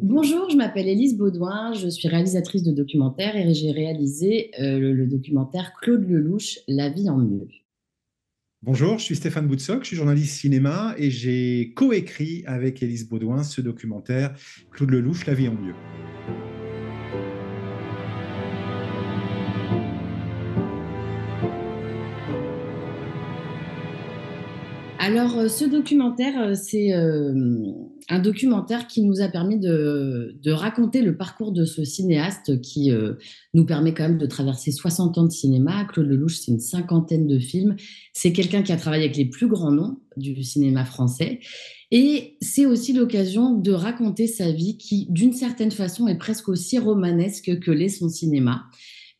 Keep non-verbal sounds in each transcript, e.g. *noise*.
Bonjour, je m'appelle Élise Baudouin, je suis réalisatrice de documentaires et j'ai réalisé euh, le, documentaire Claude Lelouch, La vie en mieux. Bonjour, je suis Stéphane Boutsock, je suis journaliste cinéma et j'ai coécrit avec Élise Baudouin ce documentaire Claude Lelouch, La vie en mieux. Alors, euh, ce documentaire, euh, c'est euh, un documentaire qui nous a permis de, raconter le parcours de ce cinéaste qui nous permet quand même de traverser 60 ans de cinéma. Claude Lelouch, c'est une cinquantaine de films. C'est quelqu'un qui a travaillé avec les plus grands noms du cinéma français. Et c'est aussi l'occasion de raconter sa vie qui, d'une certaine façon, est presque aussi romanesque que l'est son cinéma.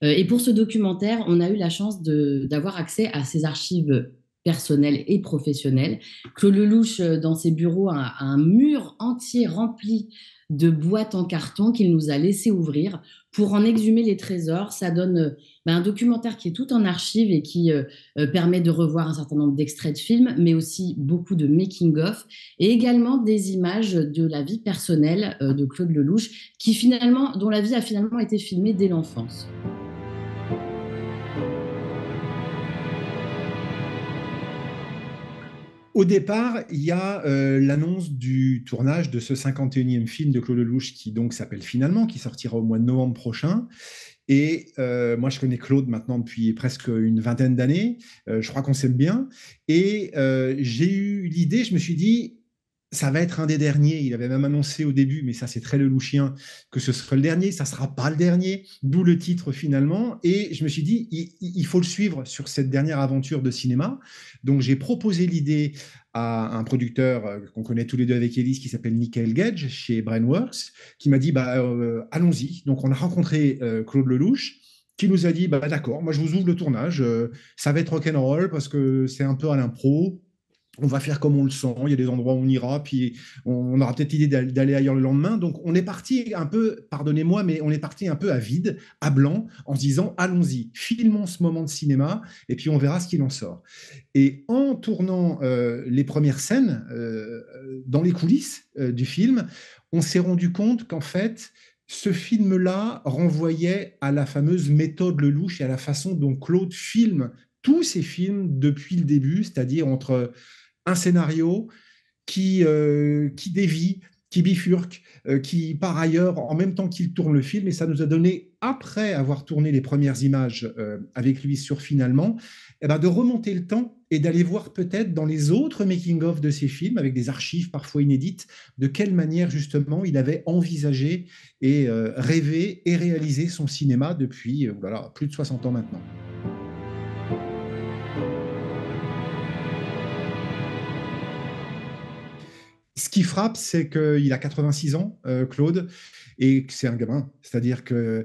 Et pour ce documentaire, on a eu la chance d'avoir accès à ses archives personnel et professionnel. Claude Lelouch, euh, dans ses bureaux, a un mur entier rempli de boîtes en carton qu'il nous a laissé ouvrir pour en exhumer les trésors. Ça donne euh, bah, un documentaire qui est tout en archive et qui euh, permet de revoir un certain nombre d'extraits de films, mais aussi beaucoup de making-of et également des images de la vie personnelle de Claude Lelouch, qui finalement, dont la vie a finalement été filmée dès l'enfance. Au départ, il y a euh, l'annonce du tournage de ce 51e film de Claude Lelouch qui donc s'appelle Finalement, qui sortira au mois de novembre prochain. Et euh, moi, je connais Claude maintenant depuis presque une vingtaine d'années. Euh, je crois qu'on s'aime bien. Et j'ai eu l'idée, je me suis dit, ça va être un des derniers. Il avait même annoncé au début, mais ça c'est très Le lelouchien, que ce serait le dernier. Ça sera pas le dernier, d'où le titre finalement. Et je me suis dit, il, faut le suivre sur cette dernière aventure de cinéma. Donc j'ai proposé l'idée à un producteur euh, qu'on connaît tous les deux avec Elise qui s'appelle Michael Gage chez Brainworks, qui m'a dit, bah, euh, allons-y. Donc on a rencontré euh, Claude Lelouch qui nous a dit, bah, d'accord, moi je vous ouvre le tournage. ça va être rock'n'roll parce que c'est un peu à l'impro on va faire comme on le sent, il y a des endroits où on ira, puis on aura peut-être l'idée d'aller ailleurs le lendemain. Donc on est parti un peu, pardonnez-moi, mais on est parti un peu à vide, à blanc, en se disant allons-y, filmons ce moment de cinéma, et puis on verra ce qu'il en sort. Et en tournant euh, les premières scènes euh, dans les coulisses euh, du film, on s'est rendu compte qu'en fait, ce film-là renvoyait à la fameuse méthode Lelouch et à la façon dont Claude filme tous ses films depuis le début, c'est-à-dire entre un scénario qui, euh, qui dévie, qui bifurque, euh, qui par ailleurs, en même temps qu'il tourne le film, et ça nous a donné, après avoir tourné les premières images euh, avec lui sur finalement, eh ben, de remonter le temps et d'aller voir peut-être dans les autres making-of de ses films, avec des archives parfois inédites, de quelle manière justement il avait envisagé et rêvé et réalisé son cinéma depuis voilà, plus de 60 ans maintenant. ce qui frappe, c'est qu'il a 86 ans, euh, Claude, et que c'est un gamin. C'est-à-dire qu'il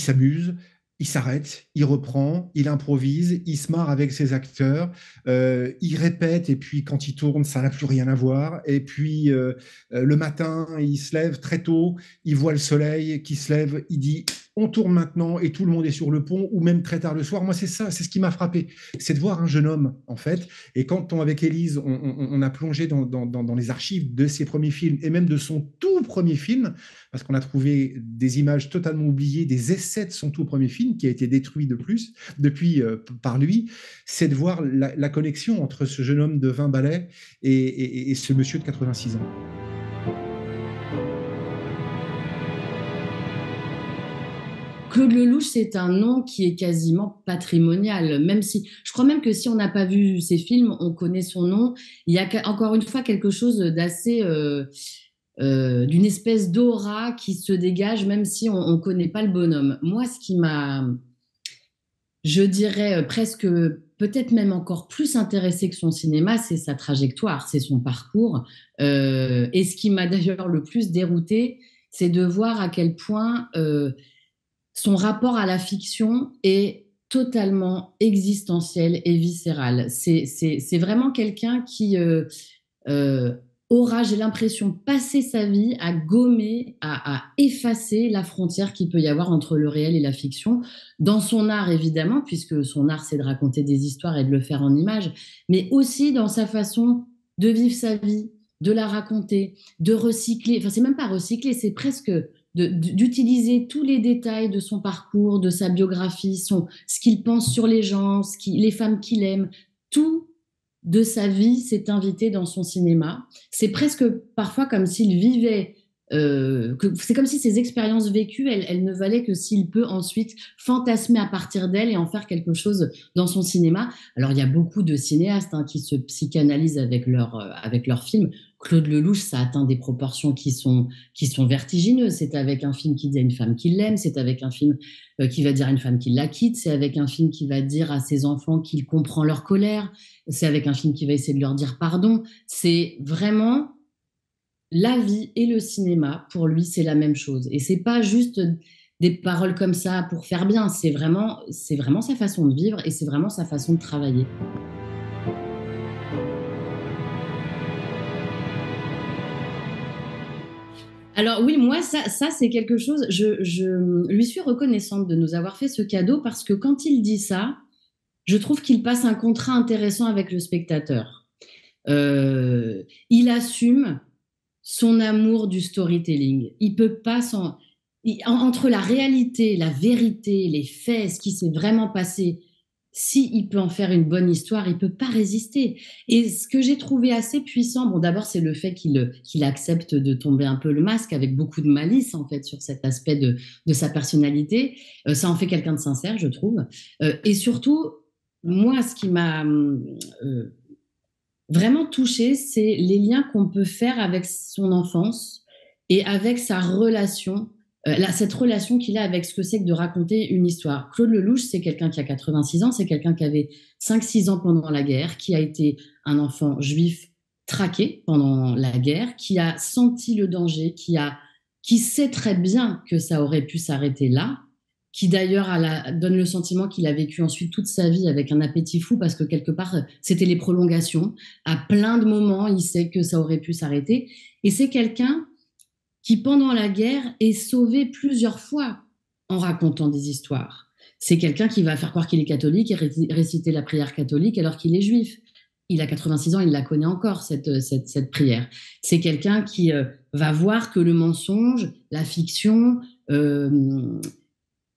s'amuse, il s'arrête, il reprend, il improvise, il se marre avec ses acteurs, euh, il répète, et puis quand il tourne, ça n'a plus rien à voir. Et puis euh, le matin, il se lève très tôt, il voit le soleil qui se lève, il dit on tourne maintenant et tout le monde est sur le pont ou même très tard le soir. Moi, c'est ça, c'est ce qui m'a frappé, c'est de voir un jeune homme en fait. Et quand on, avec Élise, on, a plongé dans, les archives de ses premiers films et même de son tout premier film, parce qu'on a trouvé des images totalement oubliées, des essais de son tout premier film qui a été détruit de plus depuis euh, par lui, c'est de voir la, connexion entre ce jeune homme de 20 balais et ce monsieur de 86 ans. Claude Lelouch, c'est un nom qui est quasiment patrimonial, même si je crois même que si on n'a pas vu ses films, on connaît son nom. Il y a encore une fois quelque chose d'assez, euh, euh, d'une espèce d'aura qui se dégage, même si on ne connaît pas le bonhomme. Moi, ce qui m'a, je dirais euh, presque, peut-être même encore plus intéressé que son cinéma, c'est sa trajectoire, c'est son parcours. et ce qui m'a d'ailleurs le plus dérouté, c'est de voir à quel point son rapport à la fiction est totalement existentiel et viscéral. C'est vraiment quelqu'un qui euh, euh, aura, j'ai l'impression, passé sa vie à gommer, à, à effacer la frontière qu'il peut y avoir entre le réel et la fiction, dans son art évidemment, puisque son art c'est de raconter des histoires et de le faire en images, mais aussi dans sa façon de vivre sa vie, de la raconter, de recycler. Enfin, c'est même pas recycler, c'est presque d'utiliser tous les détails de son parcours, de sa biographie, son, ce qu'il pense sur les gens, ce les femmes qu'il aime, tout de sa vie s'est invité dans son cinéma. C'est presque parfois comme s'il vivait euh, c'est comme si ses expériences vécues, elles, ne valaient que s'il peut ensuite fantasmer à partir d'elles et en faire quelque chose dans son cinéma. Alors il y a beaucoup de cinéastes hein, qui se psychanalysent avec leur euh, avec leurs films. Claude Lelouch, ça atteint des proportions qui sont, qui sont vertigineuses. C'est avec un film qui dit à une femme qu'il l'aime, c'est avec un film euh, qui va dire à une femme qu'il la quitte, c'est avec un film qui va dire à ses enfants qu'il comprend leur colère, c'est avec un film qui va essayer de leur dire pardon. C'est vraiment la vie et le cinéma, pour lui, c'est la même chose. Et c'est pas juste des paroles comme ça pour faire bien, c'est vraiment, c'est vraiment sa façon de vivre et c'est vraiment sa façon de travailler. Alors oui, moi, ça, c'est quelque chose, je, lui suis reconnaissante de nous avoir fait ce cadeau parce que quand il dit ça, je trouve qu'il passe un contrat intéressant avec le spectateur. Euh, il assume son amour du storytelling. Il peut pas Entre la réalité, la vérité, les faits, ce qui s'est vraiment passé, si il peut en faire une bonne histoire, il peut pas résister. Et ce que j'ai trouvé assez puissant, bon, d'abord, c'est le fait qu'il accepte de tomber un peu le masque avec beaucoup de malice, en fait, sur cet aspect de, sa personnalité. Euh, ça en fait quelqu'un de sincère, je trouve. Euh, et surtout, moi, ce qui m'a hum, euh, vraiment touché, c'est les liens qu'on peut faire avec son enfance et avec sa relation euh, cette relation qu'il a avec ce que c'est que de raconter une histoire. Claude Lelouch, c'est quelqu'un qui a 86 ans, c'est quelqu'un qui avait 5-6 ans pendant la guerre, qui a été un enfant juif traqué pendant la guerre, qui a senti le danger, qui, a, qui sait très bien que ça aurait pu s'arrêter là, qui d'ailleurs donne le sentiment qu'il a vécu ensuite toute sa vie avec un appétit fou parce que quelque part, c'était les prolongations. À plein de moments, il sait que ça aurait pu s'arrêter. Et c'est quelqu'un qui, pendant la guerre, est sauvé plusieurs fois en racontant des histoires. C'est quelqu'un qui va faire croire qu'il est catholique et réciter la prière catholique alors qu'il est juif. Il a 86 ans, il la connaît encore, cette, cette, prière. C'est quelqu'un qui euh, va voir que le mensonge, la fiction, euh,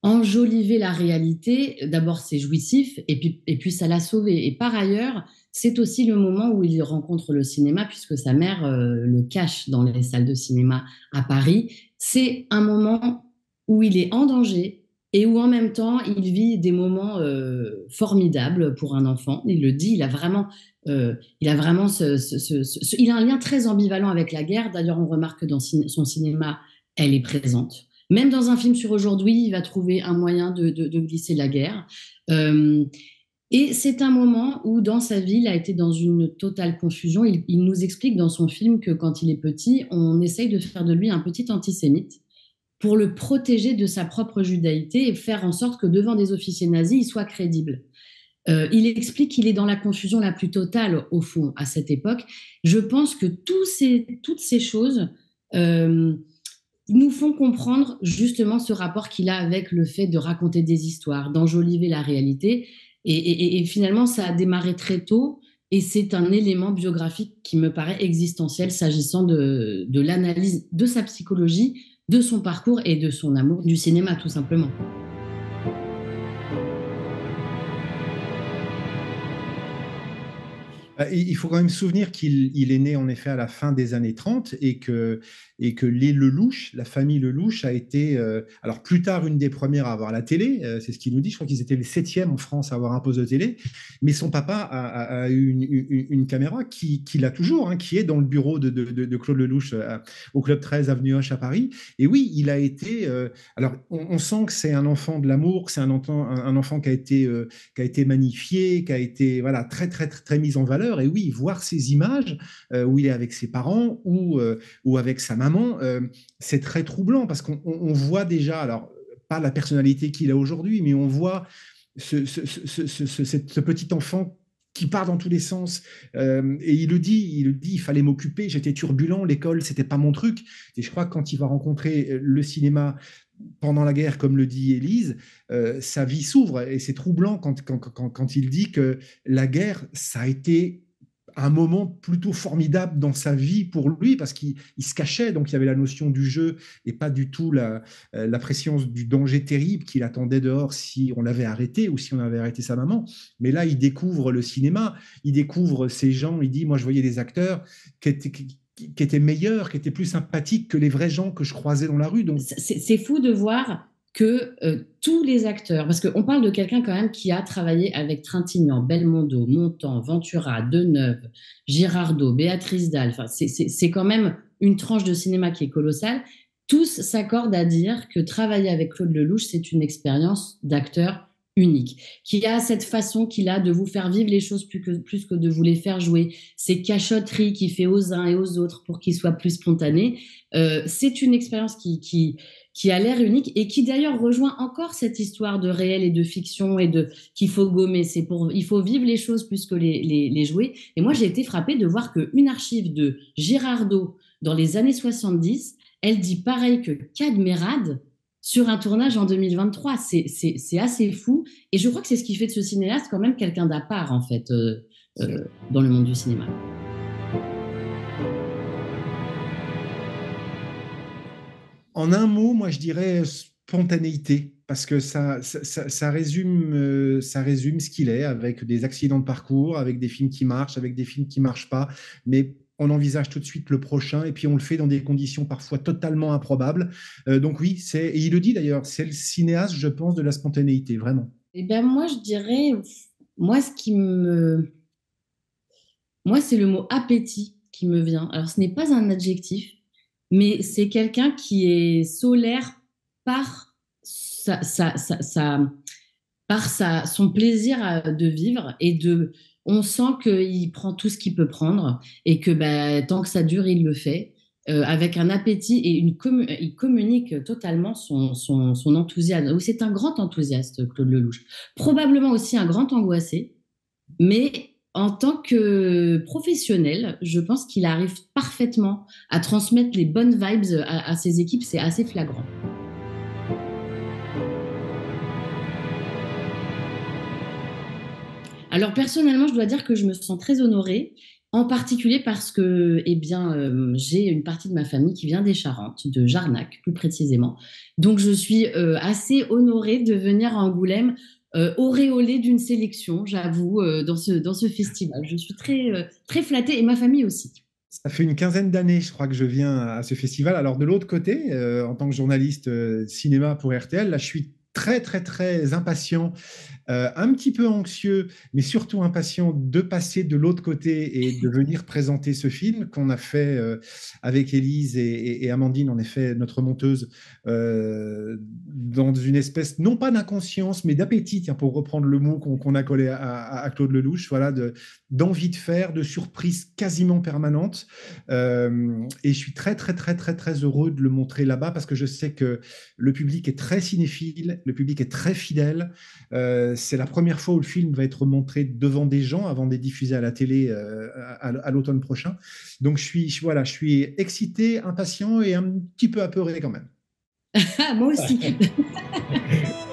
enjoliver la réalité, d'abord c'est jouissif et puis, et puis ça l'a sauvé. Et par ailleurs, c'est aussi le moment où il rencontre le cinéma puisque sa mère euh, le cache dans les salles de cinéma à Paris. C'est un moment où il est en danger et où en même temps il vit des moments euh, formidables pour un enfant. Il le dit, il a vraiment, euh, il a vraiment, ce, ce, ce, il a un lien très ambivalent avec la guerre. D'ailleurs, on remarque que dans son cinéma, elle est présente même dans un film sur aujourd'hui, il va trouver un moyen de, glisser la guerre. Euh, et c'est un moment où, dans sa vie, il a été dans une totale confusion. Il, nous explique dans son film que quand il est petit, on essaye de faire de lui un petit antisémite pour le protéger de sa propre judaïté et faire en sorte que devant des officiers nazis, il soit crédible. Euh, il explique qu'il est dans la confusion la plus totale, au fond, à cette époque. Je pense que toutes ces choses euh, nous font comprendre justement ce rapport qu'il a avec le fait de raconter des histoires, d'enjoliver la réalité. Et, finalement, ça a démarré très tôt et c'est un élément biographique qui me paraît existentiel s'agissant de l'analyse de sa psychologie, de son parcours et de son amour du cinéma, tout simplement. Bah, il faut quand même souvenir qu'il est né en effet à la fin des années 30 et que, et que les Lelouch, la famille Lelouch, a été, euh, alors plus tard, une des premières à avoir la télé, euh, c'est ce qu'il nous dit, je crois qu'ils étaient les septièmes en France à avoir un poste de télé, mais son papa a, eu une, caméra qu'il qui a toujours, hein, qui est dans le bureau de, de, Claude Lelouch euh, au Club 13 Avenue Hoche à Paris. Et oui, il a été, alors on, sent que c'est un enfant de l'amour, que c'est un, enfant, un enfant qui a été, qui a été magnifié, qui a été voilà, très, très, très, très mis en valeur et oui, voir ces images euh, où il est avec ses parents ou, euh, ou avec sa maman, euh, c'est très troublant parce qu'on voit déjà, alors pas la personnalité qu'il a aujourd'hui, mais on voit ce, petit enfant qui part dans tous les sens. Euh, et il le dit, il le dit, il fallait m'occuper, j'étais turbulent, l'école, c'était pas mon truc. Et je crois que quand il va rencontrer euh, le cinéma pendant la guerre, comme le dit Élise, euh, sa vie s'ouvre. Et c'est troublant quand, quand il dit que la guerre, ça a été un moment plutôt formidable dans sa vie pour lui, parce qu'il se cachait, donc il y avait la notion du jeu et pas du tout la, euh, la préscience du danger terrible qu'il attendait dehors si on l'avait arrêté ou si on avait arrêté sa maman. Mais là, il découvre le cinéma, il découvre ces gens, il dit, moi je voyais des acteurs qui étaient... qui étaient meilleurs, qui étaient plus sympathiques que les vrais gens que je croisais dans la rue. Donc c'est fou de voir que euh, tous les acteurs, parce qu'on parle de quelqu'un quand même qui a travaillé avec Trintignant, Belmondo, Montand, Ventura, Deneuve, Girardot, Béatrice Dalle, c'est quand même une tranche de cinéma qui est colossale. Tous s'accordent à dire que travailler avec Claude Lelouch, c'est une expérience d'acteur unique, qui a cette façon qu'il a de vous faire vivre les choses plus que, plus que de vous les faire jouer, ces cachotteries qu'il fait aux uns et aux autres pour qu'ils soient plus spontanés. Euh, c'est une expérience qui, qui, qui a l'air unique et qui d'ailleurs rejoint encore cette histoire de réel et de fiction et de qu'il faut gommer. C'est pour il faut vivre les choses plus que les, jouer. Et moi, j'ai été frappée de voir qu'une archive de Girardot dans les années 70, elle dit pareil que Cadmerade sur un tournage en 2023. C'est assez fou. Et je crois que c'est ce qui fait de ce cinéaste quand même quelqu'un d'à part, en fait, euh, euh, dans le monde du cinéma. En un mot, moi, je dirais spontanéité, parce que ça, ça, résume, euh, ça résume ce qu'il est, avec des accidents de parcours, avec des films qui marchent, avec des films qui marchent pas, mais on envisage tout de suite le prochain et puis on le fait dans des conditions parfois totalement improbables. Euh, donc oui, c'est et il le dit d'ailleurs, c'est le cinéaste, je pense, de la spontanéité, vraiment. Eh bien moi, je dirais, moi ce qui me, moi c'est le mot appétit qui me vient. Alors ce n'est pas un adjectif, mais c'est quelqu'un qui est solaire par sa, par sa, son plaisir de vivre et de on sent qu'il prend tout ce qu'il peut prendre et que bah, tant que ça dure, il le fait euh, avec un appétit et une il communique totalement son, son, son enthousiasme. C'est un grand enthousiaste, Claude Lelouch. Probablement aussi un grand angoissé, mais en tant que professionnel, je pense qu'il arrive parfaitement à transmettre les bonnes vibes à, ses équipes. C'est assez flagrant. Alors personnellement, je dois dire que je me sens très honorée, en particulier parce que eh bien, euh, j'ai une partie de ma famille qui vient des Charentes, de Jarnac plus précisément. Donc je suis euh, assez honorée de venir à Angoulême euh, auréolé d'une sélection, j'avoue, euh, dans, ce, dans ce festival. Je suis très, euh, très flattée et ma famille aussi. Ça fait une quinzaine d'années, je crois, que je viens à ce festival. Alors, de l'autre côté, en tant que journaliste cinéma pour RTL, là, je suis très, très, très impatient euh, un petit peu anxieux, mais surtout impatient de passer de l'autre côté et de *laughs* venir présenter ce film qu'on a fait euh, avec Élise et, Amandine, en effet, notre monteuse, euh, dans une espèce, non pas d'inconscience, mais d'appétit, pour reprendre le mot qu'on a collé à, Claude Lelouch, voilà, d'envie de, faire, de surprise quasiment permanente. et je suis très, très, très, très, très heureux de le montrer là-bas parce que je sais que le public est très cinéphile, le public est très fidèle. Euh, c'est la première fois où le film va être montré devant des gens avant d'être diffusé à la télé euh, à, l'automne prochain. Donc je suis, voilà, je suis excité, impatient et un petit peu apeuré quand même. *laughs* Moi aussi. *laughs*